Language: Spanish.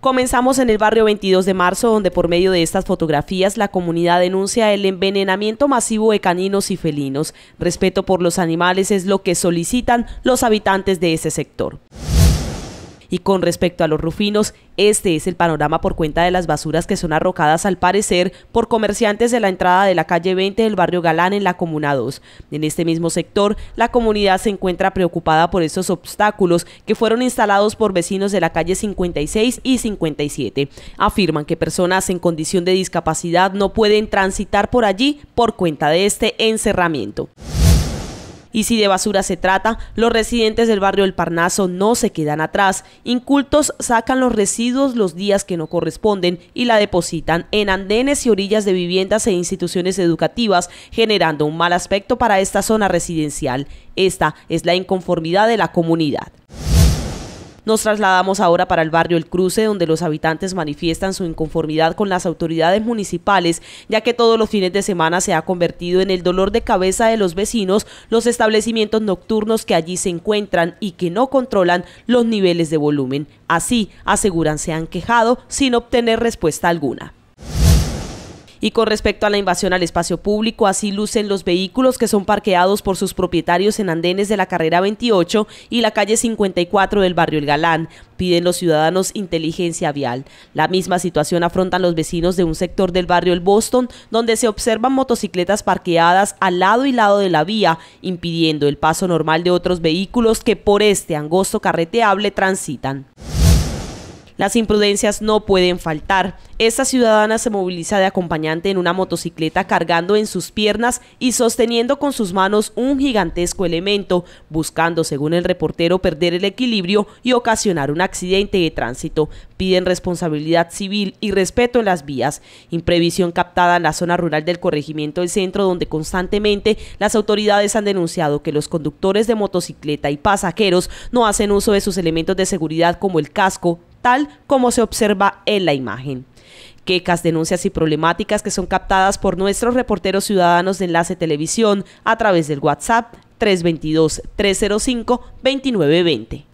Comenzamos en el barrio 22 de marzo, donde por medio de estas fotografías la comunidad denuncia el envenenamiento masivo de caninos y felinos. Respeto por los animales es lo que solicitan los habitantes de ese sector. Y con respecto a los rufinos, este es el panorama por cuenta de las basuras que son arrocadas al parecer por comerciantes de la entrada de la calle 20 del barrio Galán en la Comuna 2. En este mismo sector, la comunidad se encuentra preocupada por estos obstáculos que fueron instalados por vecinos de la calle 56 y 57. Afirman que personas en condición de discapacidad no pueden transitar por allí por cuenta de este encerramiento. Y si de basura se trata, los residentes del barrio El Parnaso no se quedan atrás. Incultos sacan los residuos los días que no corresponden y la depositan en andenes y orillas de viviendas e instituciones educativas, generando un mal aspecto para esta zona residencial. Esta es la inconformidad de la comunidad. Nos trasladamos ahora para el barrio El Cruce, donde los habitantes manifiestan su inconformidad con las autoridades municipales, ya que todos los fines de semana se ha convertido en el dolor de cabeza de los vecinos los establecimientos nocturnos que allí se encuentran y que no controlan los niveles de volumen. Así, aseguran, se han quejado sin obtener respuesta alguna. Y con respecto a la invasión al espacio público, así lucen los vehículos que son parqueados por sus propietarios en andenes de la carrera 28 y la calle 54 del barrio El Galán. Piden los ciudadanos inteligencia vial. La misma situación afrontan los vecinos de un sector del barrio El Boston, donde se observan motocicletas parqueadas al lado y lado de la vía, impidiendo el paso normal de otros vehículos que por este angosto carreteable transitan. Las imprudencias no pueden faltar. Esta ciudadana se moviliza de acompañante en una motocicleta cargando en sus piernas y sosteniendo con sus manos un gigantesco elemento, buscando, según el reportero, perder el equilibrio y ocasionar un accidente de tránsito. Piden responsabilidad civil y respeto en las vías. Imprevisión captada en la zona rural del corregimiento del centro, donde constantemente las autoridades han denunciado que los conductores de motocicleta y pasajeros no hacen uso de sus elementos de seguridad como el casco, tal como se observa en la imagen quecas, denuncias y problemáticas que son captadas por nuestros reporteros ciudadanos de Enlace Televisión a través del WhatsApp 322-305-2920.